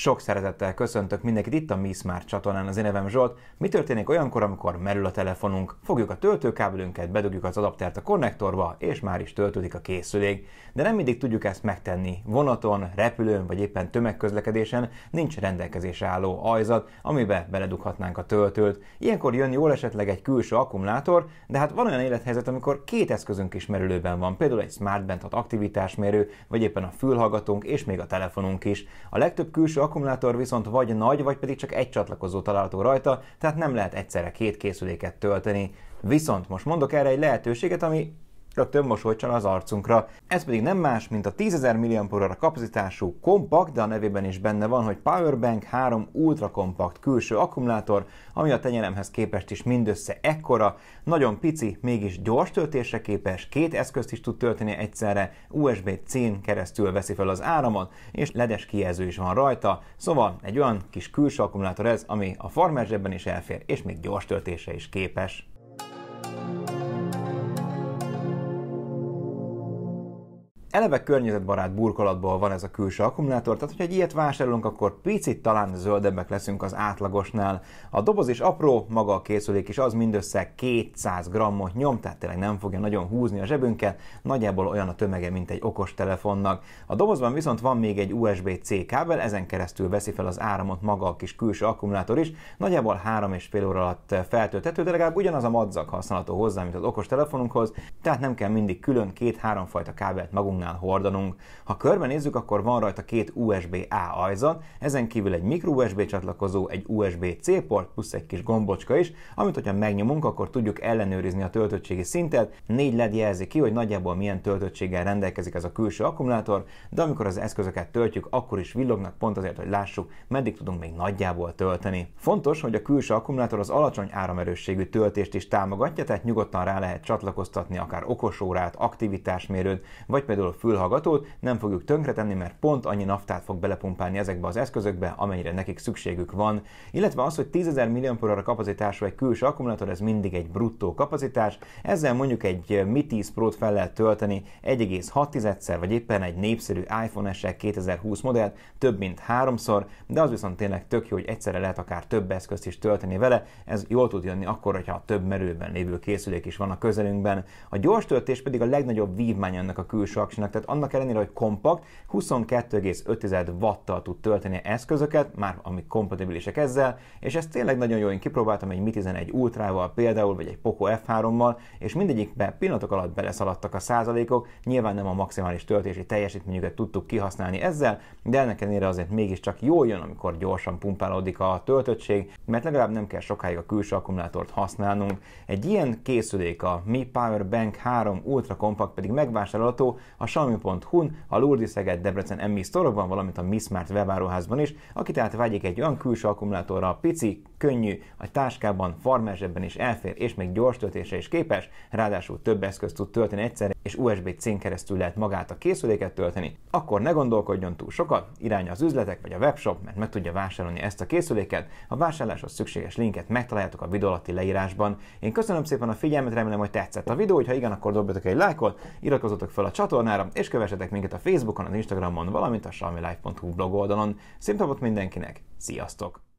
Sok szeretettel köszöntök mindenkit itt a Mi Smart csatornán, az én nevem Zsolt. Mi történik olyankor, amikor merül a telefonunk? Fogjuk a töltőkábelünket, bedugjuk az adaptert a konnektorba, és már is töltődik a készülék. De nem mindig tudjuk ezt megtenni. Vonaton, repülőn vagy éppen tömegközlekedésen nincs rendelkezésre álló ajzat, amibe beledughatnánk a töltőt. Ilyenkor jön jól esetleg egy külső akkumulátor, de hát van olyan élethelyzet, amikor két eszközünk is merülőben van, például egy Smart Band aktivitásmérő, vagy éppen a fülhallgatónk és még a telefonunk is. A legtöbb külső akkumulátor viszont vagy nagy, vagy pedig csak egy csatlakozó található rajta, tehát nem lehet egyszerre két készüléket tölteni. Viszont most mondok erre egy lehetőséget, ami rögtön mosolytson az arcunkra. Ez pedig nem más, mint a 10.000 mAh kapacitású kompakt, de a nevében is benne van, hogy Powerbank 3 ultra kompakt külső akkumulátor, ami a tenyeremhez képest is mindössze ekkora, nagyon pici, mégis gyors töltésre képes, két eszközt is tud tölteni egyszerre, USB-C-n keresztül veszi fel az áramot, és ledes kijelző is van rajta, szóval egy olyan kis külső akkumulátor ez, ami a farmer is elfér, és még gyors töltésre is képes. eleve környezetbarát burkolatból van ez a külső akkumulátor, tehát hogyha egy ilyet vásárolunk, akkor picit talán zöldebbek leszünk az átlagosnál. A doboz is apró, maga a készülék is az mindössze 200 grammot nyom, tehát tényleg nem fogja nagyon húzni a zsebünket, nagyjából olyan a tömege, mint egy okos telefonnak. A dobozban viszont van még egy USB-C kábel, ezen keresztül veszi fel az áramot maga a kis külső akkumulátor is, nagyjából 3,5 óra alatt feltölthető, de legalább ugyanaz a madzag használható hozzá, mint az okos telefonunkhoz, tehát nem kell mindig külön két-három fajta kábelt magunk magunknál hordanunk. Ha körbenézzük, akkor van rajta két USB-A ajzat, ezen kívül egy micro USB csatlakozó, egy USB-C port, plusz egy kis gombocska is, amit hogyha megnyomunk, akkor tudjuk ellenőrizni a töltöttségi szintet. Négy LED jelzi ki, hogy nagyjából milyen töltöttséggel rendelkezik ez a külső akkumulátor, de amikor az eszközöket töltjük, akkor is villognak pont azért, hogy lássuk, meddig tudunk még nagyjából tölteni. Fontos, hogy a külső akkumulátor az alacsony áramerősségű töltést is támogatja, tehát nyugodtan rá lehet csatlakoztatni akár okosórát, aktivitásmérőt, vagy például megújuló fülhallgatót nem fogjuk tönkretenni, mert pont annyi naftát fog belepumpálni ezekbe az eszközökbe, amennyire nekik szükségük van. Illetve az, hogy 10.000 mAh kapacitású egy külső akkumulátor, ez mindig egy bruttó kapacitás, ezzel mondjuk egy eh, Mi 10 Pro-t fel lehet tölteni 1,6-szer, vagy éppen egy népszerű iPhone SE 2020 modellt több mint háromszor, de az viszont tényleg tök jó, hogy egyszerre lehet akár több eszközt is tölteni vele, ez jól tud jönni akkor, hogyha több merőben lévő készülék is van a közelünkben. A gyors töltés pedig a legnagyobb vívmány ennek a külső kisnek, tehát annak ellenére, hogy kompakt, 22,5 wattal tud tölteni eszközöket, már amik kompatibilisek ezzel, és ez tényleg nagyon jó, én kipróbáltam egy Mi 11 Ultrával például, vagy egy Poco F3-mal, és mindegyikbe pillanatok alatt beleszaladtak a százalékok, nyilván nem a maximális töltési teljesítményüket tudtuk kihasználni ezzel, de ennek ellenére azért mégiscsak jól jön, amikor gyorsan pumpálódik a töltöttség, mert legalább nem kell sokáig a külső akkumulátort használnunk. Egy ilyen készülék, a Mi Power Bank 3 Ultra Compact pedig megvásárolható a salmi.hu-n, a Lurdi Szeged Debrecen store sztorokban, valamint a Mismárt webáruházban is. Aki tehát vágyik egy olyan külső akkumulátorra, pici, könnyű, a táskában, farmerzsebben is elfér, és még gyors töltése is képes, ráadásul több eszközt tud tölteni egyszerre, és USB-C keresztül lehet magát a készüléket tölteni, akkor ne gondolkodjon túl sokat, irány az üzletek vagy a webshop, mert meg tudja vásárolni ezt a készüléket. A vásárláshoz szükséges linket megtaláljátok a videó alatti leírásban. Én köszönöm szépen a figyelmet, remélem, hogy tetszett a videó, ha igen, akkor dobjatok egy lájkot, iratkozzatok fel a csatornára, és kövessetek minket a Facebookon, az Instagramon, valamint a salmilife.hu blog oldalon. Szép napot mindenkinek, sziasztok!